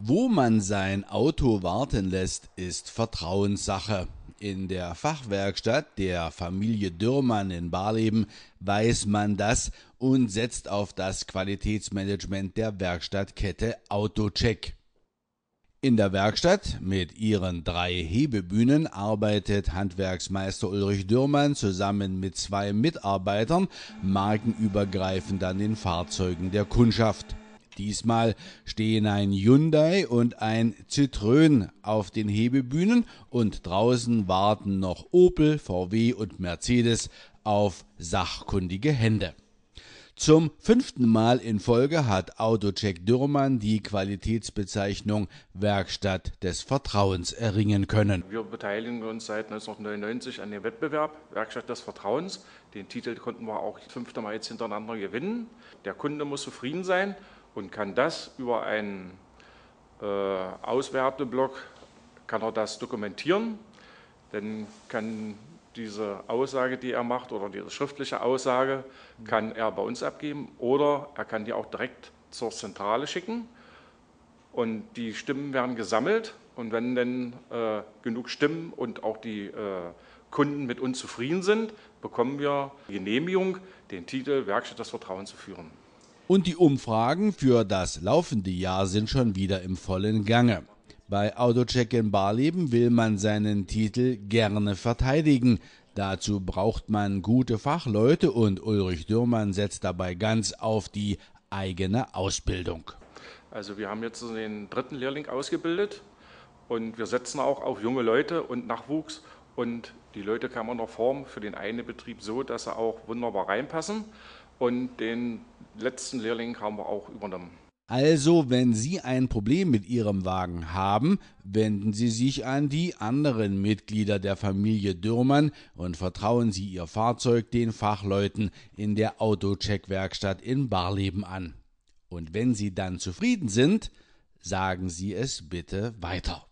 Wo man sein Auto warten lässt, ist Vertrauenssache. In der Fachwerkstatt der Familie Dürrmann in Barleben weiß man das und setzt auf das Qualitätsmanagement der Werkstattkette Autocheck. In der Werkstatt mit ihren drei Hebebühnen arbeitet Handwerksmeister Ulrich Dürrmann zusammen mit zwei Mitarbeitern markenübergreifend an den Fahrzeugen der Kundschaft. Diesmal stehen ein Hyundai und ein Citroën auf den Hebebühnen und draußen warten noch Opel, VW und Mercedes auf sachkundige Hände. Zum fünften Mal in Folge hat Autocheck Dürrmann die Qualitätsbezeichnung Werkstatt des Vertrauens erringen können. Wir beteiligen uns seit 1999 an dem Wettbewerb Werkstatt des Vertrauens. Den Titel konnten wir auch fünfte Mal jetzt hintereinander gewinnen. Der Kunde muss zufrieden sein und kann das über einen äh, Auswerteblock, kann er das dokumentieren, dann kann diese Aussage, die er macht oder diese schriftliche Aussage, kann er bei uns abgeben oder er kann die auch direkt zur Zentrale schicken und die Stimmen werden gesammelt und wenn dann äh, genug Stimmen und auch die äh, Kunden mit uns zufrieden sind, bekommen wir die Genehmigung, den Titel Werkstatt des Vertrauens zu führen. Und die Umfragen für das laufende Jahr sind schon wieder im vollen Gange. Bei Autocheck in Barleben will man seinen Titel gerne verteidigen. Dazu braucht man gute Fachleute und Ulrich Dürrmann setzt dabei ganz auf die eigene Ausbildung. Also wir haben jetzt den dritten Lehrling ausgebildet und wir setzen auch auf junge Leute und Nachwuchs und die Leute kann man noch formen für den einen Betrieb so, dass sie auch wunderbar reinpassen und den letzten Lehrling haben wir auch übernommen. Also, wenn Sie ein Problem mit Ihrem Wagen haben, wenden Sie sich an die anderen Mitglieder der Familie Dürrmann und vertrauen Sie Ihr Fahrzeug den Fachleuten in der Autocheckwerkstatt in Barleben an. Und wenn Sie dann zufrieden sind, sagen Sie es bitte weiter.